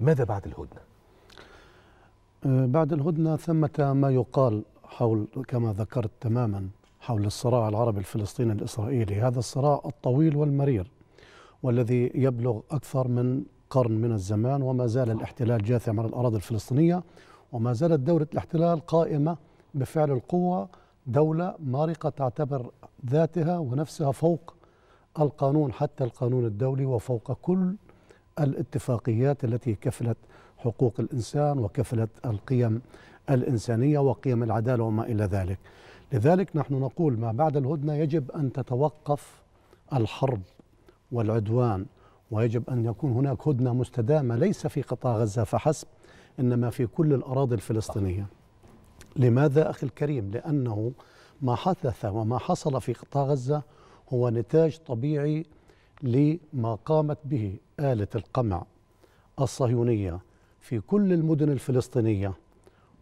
ماذا بعد الهدنة؟ أه، بعد الهدنة ثمة ما يقال حول كما ذكرت تماما حول الصراع العربي الفلسطيني الإسرائيلي هذا الصراع الطويل والمرير والذي يبلغ أكثر من قرن من الزمان وما زال الاحتلال جاثم على الأراضي الفلسطينية وما زالت دولة الاحتلال قائمة بفعل القوة دولة مارقة تعتبر ذاتها ونفسها فوق القانون حتى القانون الدولي وفوق كل الاتفاقيات التي كفلت حقوق الإنسان وكفلت القيم الإنسانية وقيم العدالة وما إلى ذلك لذلك نحن نقول ما بعد الهدنة يجب أن تتوقف الحرب والعدوان ويجب أن يكون هناك هدنة مستدامة ليس في قطاع غزة فحسب إنما في كل الأراضي الفلسطينية لماذا أخي الكريم؟ لأنه ما حدث وما حصل في قطاع غزة هو نتاج طبيعي لما قامت به آلة القمع الصهيونية في كل المدن الفلسطينية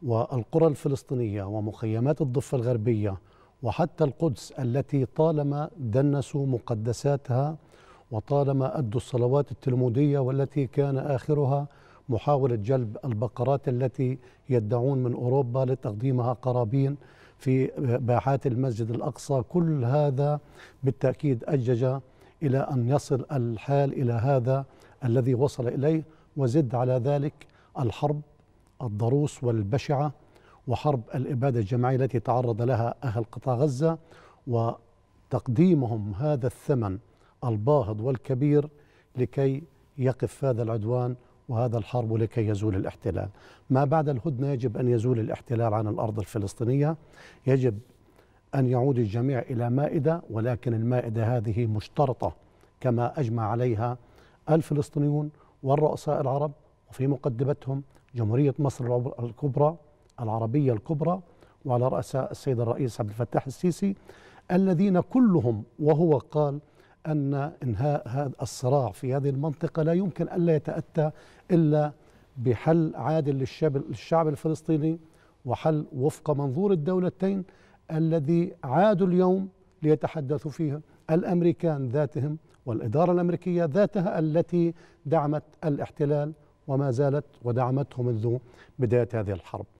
والقرى الفلسطينية ومخيمات الضفة الغربية وحتى القدس التي طالما دنسوا مقدساتها وطالما أدوا الصلوات التلمودية والتي كان آخرها محاولة جلب البقرات التي يدعون من أوروبا لتقديمها قرابين في باحات المسجد الأقصى كل هذا بالتأكيد أجج إلى أن يصل الحال إلى هذا الذي وصل إليه وزد على ذلك الحرب الضروس والبشعة وحرب الإبادة الجماعية التي تعرض لها أهل قطاع غزة وتقديمهم هذا الثمن الباهظ والكبير لكي يقف هذا العدوان وهذا الحرب لكي يزول الاحتلال ما بعد الهدنة يجب أن يزول الاحتلال عن الأرض الفلسطينية يجب أن يعود الجميع إلى مائدة ولكن المائدة هذه مشترطة كما أجمع عليها الفلسطينيون والرؤساء العرب وفي مقدمتهم جمهورية مصر الكبرى العربية الكبرى وعلى رأسها السيد الرئيس عبد الفتاح السيسي الذين كلهم وهو قال أن إنهاء هذا الصراع في هذه المنطقة لا يمكن ألا يتأتى إلا بحل عادل للشعب الفلسطيني وحل وفق منظور الدولتين الذي عادوا اليوم ليتحدثوا فيه الامريكان ذاتهم والاداره الامريكيه ذاتها التي دعمت الاحتلال وما زالت ودعمته منذ بدايه هذه الحرب